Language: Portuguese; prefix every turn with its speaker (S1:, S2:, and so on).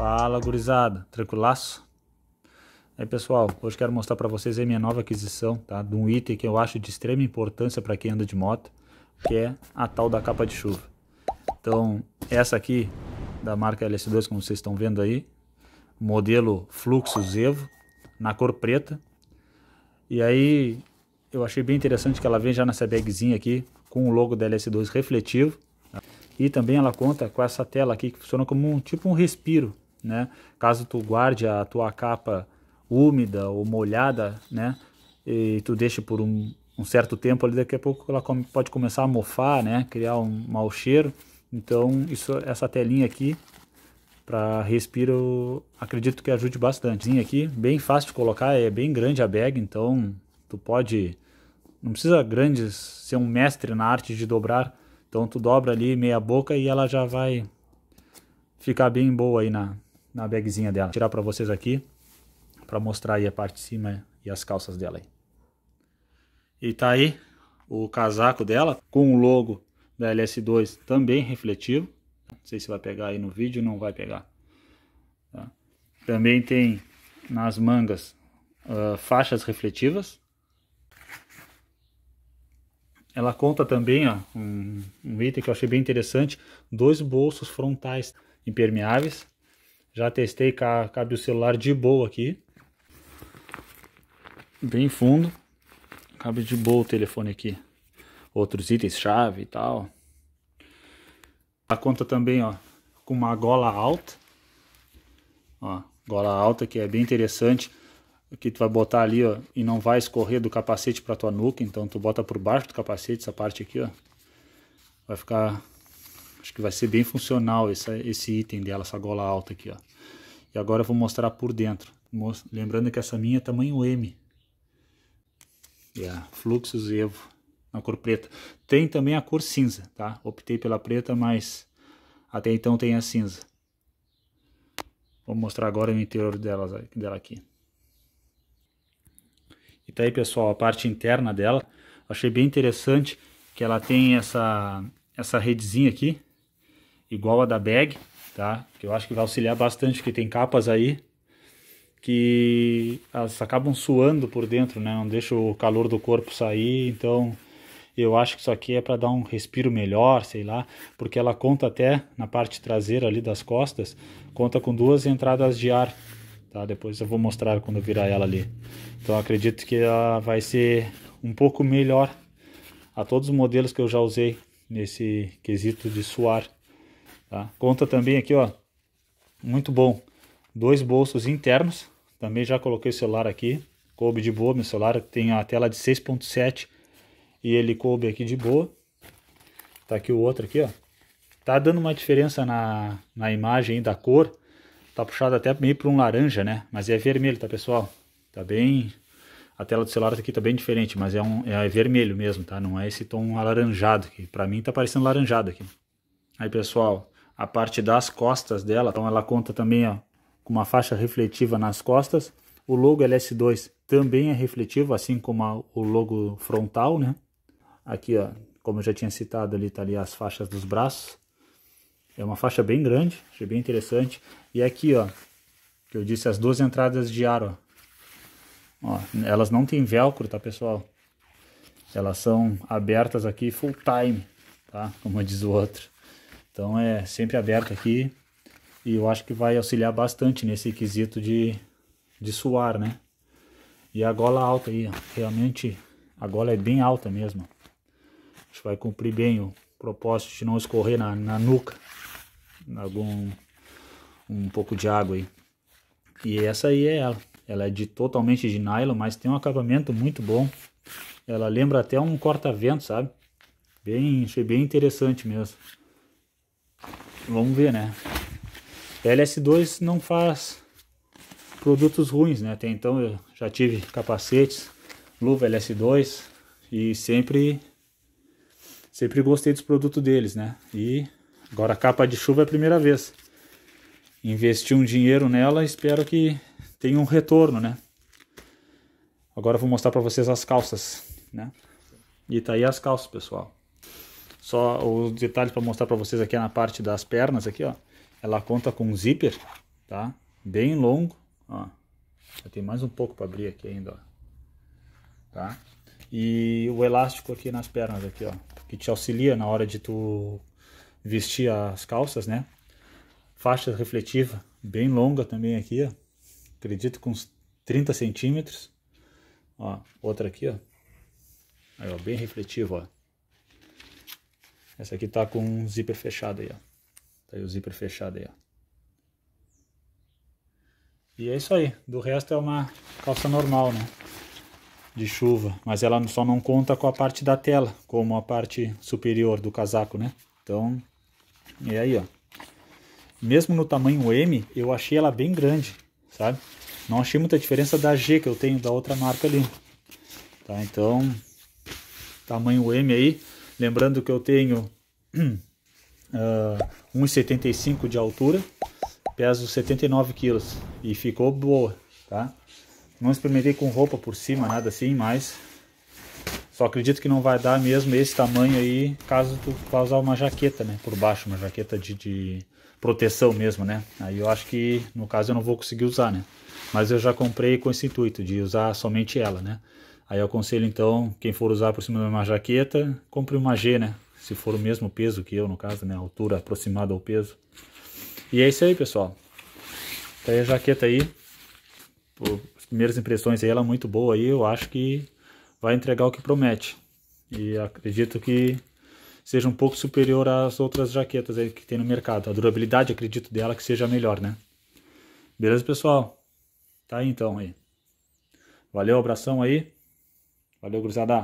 S1: Fala, gurizada. Tranquilaço? Aí, pessoal, hoje quero mostrar para vocês a minha nova aquisição, tá? De um item que eu acho de extrema importância para quem anda de moto, que é a tal da capa de chuva. Então, essa aqui, da marca LS2, como vocês estão vendo aí, modelo Fluxo Zevo, na cor preta. E aí, eu achei bem interessante que ela vem já nessa bagzinha aqui, com o logo da LS2 refletivo. Tá? E também ela conta com essa tela aqui que funciona como um tipo um respiro né? Caso tu guarde a tua capa úmida ou molhada, né? E tu deixe por um, um certo tempo ali, daqui a pouco ela pode começar a mofar, né? Criar um mau cheiro. Então, isso, essa telinha aqui para respiro, acredito que ajude bastante. Aqui, bem fácil de colocar, é bem grande a bag, então tu pode não precisa grandes ser um mestre na arte de dobrar. Então tu dobra ali meia boca e ela já vai ficar bem boa aí na na bagzinha dela. Vou tirar para vocês aqui, para mostrar aí a parte de cima e as calças dela aí. E tá aí o casaco dela com o logo da LS2 também refletivo. Não sei se vai pegar aí no vídeo, não vai pegar. Tá? Também tem nas mangas uh, faixas refletivas. Ela conta também ó, um, um item que eu achei bem interessante, dois bolsos frontais impermeáveis já testei, cabe o celular de boa aqui. Bem fundo. Cabe de boa o telefone aqui. Outros itens, chave e tal. A conta também, ó, com uma gola alta. Ó, gola alta que é bem interessante. Que tu vai botar ali, ó, e não vai escorrer do capacete para tua nuca, então tu bota por baixo do capacete essa parte aqui, ó. Vai ficar Acho que vai ser bem funcional essa, esse item dela, essa gola alta aqui, ó. E agora eu vou mostrar por dentro. Lembrando que essa minha é tamanho M. É, yeah, Fluxus Evo, na cor preta. Tem também a cor cinza, tá? Optei pela preta, mas até então tem a cinza. Vou mostrar agora o interior dela, dela aqui. E tá aí, pessoal, a parte interna dela. Achei bem interessante que ela tem essa, essa redezinha aqui, igual a da bag, tá? Que eu acho que vai auxiliar bastante, porque tem capas aí que elas acabam suando por dentro, né? Não deixa o calor do corpo sair, então eu acho que isso aqui é para dar um respiro melhor, sei lá, porque ela conta até na parte traseira ali das costas, conta com duas entradas de ar, tá? Depois eu vou mostrar quando virar ela ali. Então acredito que ela vai ser um pouco melhor a todos os modelos que eu já usei nesse quesito de suar. Tá? Conta também aqui, ó, muito bom, dois bolsos internos, também já coloquei o celular aqui, coube de boa, meu celular tem a tela de 6.7 e ele coube aqui de boa. Tá aqui o outro aqui, ó. Tá dando uma diferença na, na imagem da cor, tá puxado até meio para um laranja, né? Mas é vermelho, tá pessoal? Tá bem, a tela do celular aqui tá bem diferente, mas é, um, é, é vermelho mesmo, tá? Não é esse tom alaranjado aqui. Pra mim tá parecendo laranjado aqui. Aí pessoal, a parte das costas dela. Então ela conta também ó, com uma faixa refletiva nas costas. O logo LS2 também é refletivo, assim como a, o logo frontal, né? Aqui, ó, como eu já tinha citado ali, tá ali as faixas dos braços. É uma faixa bem grande, achei bem interessante. E aqui, ó, que eu disse, as duas entradas de ar, ó. Ó, elas não têm velcro, tá, pessoal? Elas são abertas aqui full time, tá? Como diz o outro. Então é sempre aberto aqui e eu acho que vai auxiliar bastante nesse quesito de, de suar, né? E a gola alta aí, realmente a gola é bem alta mesmo. Acho que vai cumprir bem o propósito de não escorrer na, na nuca algum um pouco de água aí. E essa aí é ela. Ela é de totalmente de nylon, mas tem um acabamento muito bom. Ela lembra até um corta-vento, sabe? Bem, achei bem interessante mesmo. Vamos ver, né? LS2 não faz produtos ruins, né? Até então eu já tive capacetes, luva LS2 e sempre sempre gostei dos produtos deles, né? E agora a capa de chuva é a primeira vez. Investi um dinheiro nela, espero que tenha um retorno, né? Agora eu vou mostrar para vocês as calças, né? E tá aí as calças, pessoal. Só os detalhes para mostrar para vocês aqui na parte das pernas aqui, ó. Ela conta com um zíper, tá? Bem longo, ó. tem mais um pouco para abrir aqui ainda, ó. Tá? E o elástico aqui nas pernas aqui, ó, que te auxilia na hora de tu vestir as calças, né? Faixa refletiva bem longa também aqui, ó. Acredito com uns 30 centímetros. Ó, outra aqui, ó. Aí, ó, bem refletiva, ó. Essa aqui tá com um zíper fechado aí, ó. Tá aí o zíper fechado aí, ó. E é isso aí. Do resto é uma calça normal, né? De chuva. Mas ela só não conta com a parte da tela, como a parte superior do casaco, né? Então, é aí, ó. Mesmo no tamanho M, eu achei ela bem grande, sabe? Não achei muita diferença da G que eu tenho da outra marca ali. Tá, então, tamanho M aí. Lembrando que eu tenho uh, ah, 1,75 de altura, peso 79 quilos e ficou boa, tá? Não experimentei com roupa por cima, nada assim, mas só acredito que não vai dar mesmo esse tamanho aí, caso tu vá usar uma jaqueta, né? Por baixo, uma jaqueta de, de proteção mesmo, né? Aí eu acho que, no caso, eu não vou conseguir usar, né? Mas eu já comprei com esse intuito de usar somente ela, né? Aí eu aconselho então, quem for usar por cima de uma jaqueta, compre uma G, né? Se for o mesmo peso que eu, no caso, né? altura aproximada ao peso. E é isso aí, pessoal. Tá aí a jaqueta aí. Por primeiras impressões aí, ela é muito boa aí. Eu acho que vai entregar o que promete. E acredito que seja um pouco superior às outras jaquetas aí que tem no mercado. A durabilidade, acredito, dela que seja melhor, né? Beleza, pessoal? Tá aí então aí. Valeu, abração aí. Valeu, cruzada!